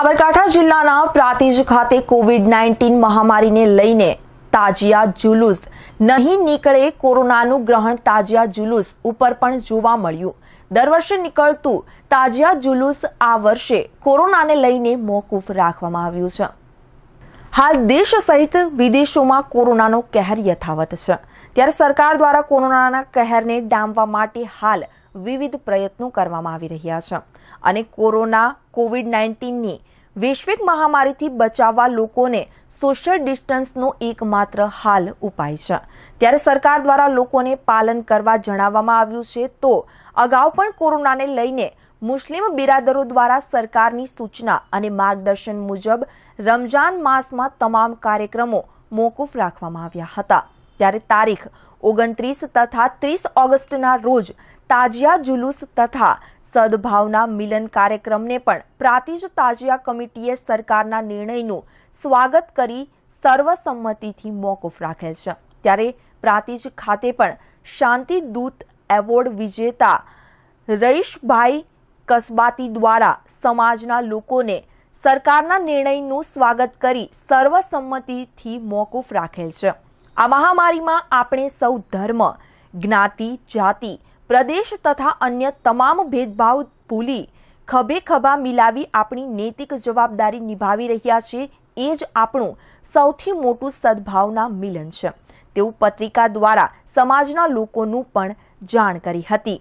સાબરકાંઠા જિલ્લાના પ્રાતિજ ખાતે Covid nineteen મહામારીને લઈને તાજિયા જુલુસ નહીં નીકળે કોરોનાનું ગ્રહણ તાજિયા જુલુસ ઉપર પણ જોવા મળ્યું દર વર્ષે નીકળતું તાજિયા જુલુસ આ વર્ષે કોરોનાને લઈને મોકૂફ રાખવામાં આવ્યું છે હાલ દેશ સહિત વિદેશોમાં કોરોનાનો કહેર યથાવત છે ત્યારે સરકાર દ્વારા કોરોનાના કહેરને ડામવા માટે હાલ વિવિધ પ્રયત્નો કરવામાં આવી રહ્યા છે અને કોરોના કોવિડ નાઇન્ટીનની વૈશ્વિક મહામારીથી બચાવવા લોકોને સોશિયલ ડિસ્ટન્સનો એકમાત્ર હાલ ઉપાય છે ત્યારે સરકાર દ્વારા લોકોને પાલન કરવા જણાવવામાં આવ્યું છે તો અગાઉ પણ કોરોનાને લઈને મુસ્લિમ બિરાદરો દ્વારા સરકારની સૂચના અને માર્ગદર્શન મુજબ રમજાન માસમાં તમામ કાર્યક્રમો મોકૂફ રાખવામાં આવ્યા હતા ત્યારે તારીખ ઓગણત્રીસ તથા ત્રીસ ઓગસ્ટના રોજ તાજિયા જુલુસ તથા સદભાવના મિલન કાર્યક્રમને પણ પ્રાતિજ તાજિયા કમિટીએ સરકારના નિર્ણયનું સ્વાગત કરી સર્વસંમતિથી મોકૂફ રાખેલ છે ત્યારે પ્રાતિજ ખાતે પણ શાંતિ દૂત એવોર્ડ વિજેતા રઈશભાઈ કસબાતી દ્વારા સમાજના લોકોને સરકારના નિર્ણયનું સ્વાગત કરી સર્વસંમતિથી મોકૂફ રાખેલ છે આ મહામારીમાં આપણે સૌ ધર્મ જ્ઞાતિ જાતિ પ્રદેશ તથા અન્ય તમામ ભેદભાવ ભૂલી ખભે ખભા મિલાવી આપણી નૈતિક જવાબદારી નિભાવી રહ્યા છે એ જ આપણું સૌથી મોટું સદભાવના મિલન છે તેવું પત્રિકા દ્વારા સમાજના લોકોનું પણ જાણ કરી હતી